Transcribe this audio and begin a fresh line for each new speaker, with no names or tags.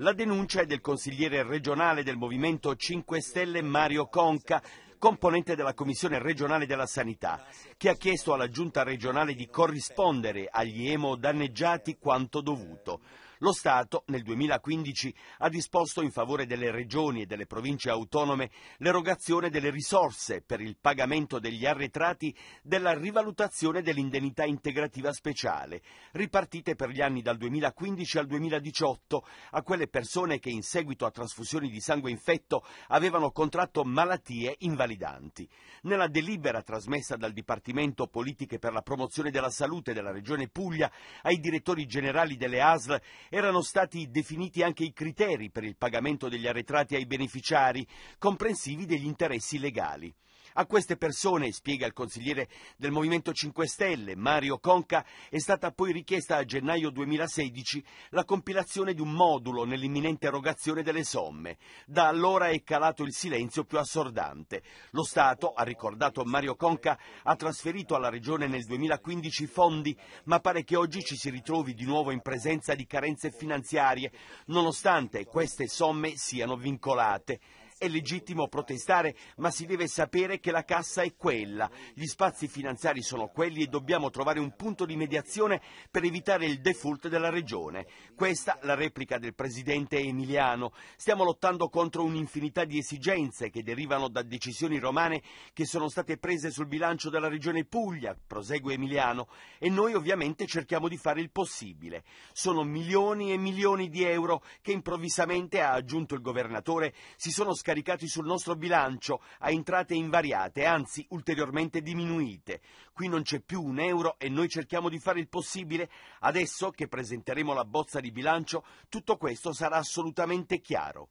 La denuncia è del consigliere regionale del Movimento 5 Stelle Mario Conca, componente della Commissione regionale della Sanità, che ha chiesto alla Giunta regionale di corrispondere agli emo danneggiati quanto dovuto. Lo Stato nel 2015 ha disposto in favore delle regioni e delle province autonome l'erogazione delle risorse per il pagamento degli arretrati della rivalutazione dell'indennità integrativa speciale, ripartite per gli anni dal 2015 al 2018 a quelle persone che in seguito a trasfusioni di sangue infetto avevano contratto malattie invalidanti. Nella delibera trasmessa dal Dipartimento Politiche per la promozione della salute della Regione Puglia ai direttori generali delle ASL erano stati definiti anche i criteri per il pagamento degli arretrati ai beneficiari, comprensivi degli interessi legali. A queste persone, spiega il consigliere del Movimento 5 Stelle, Mario Conca, è stata poi richiesta a gennaio 2016 la compilazione di un modulo nell'imminente erogazione delle somme. Da allora è calato il silenzio più assordante. Lo Stato, ha ricordato Mario Conca, ha trasferito alla Regione nel 2015 fondi, ma pare che oggi ci si ritrovi di nuovo in presenza di carenze esigenze finanziarie, nonostante queste somme siano vincolate. È legittimo protestare, ma si deve sapere che la cassa è quella. Gli spazi finanziari sono quelli e dobbiamo trovare un punto di mediazione per evitare il default della regione. Questa la replica del presidente Emiliano. Stiamo lottando contro un'infinità di esigenze che derivano da decisioni romane che sono state prese sul bilancio della regione Puglia, prosegue Emiliano, e noi ovviamente cerchiamo di fare il possibile. Sono milioni e milioni di euro che improvvisamente, ha aggiunto il governatore, si sono scambiati scaricati sul nostro bilancio a entrate invariate, anzi ulteriormente diminuite. Qui non c'è più un euro e noi cerchiamo di fare il possibile. Adesso che presenteremo la bozza di bilancio, tutto questo sarà assolutamente chiaro.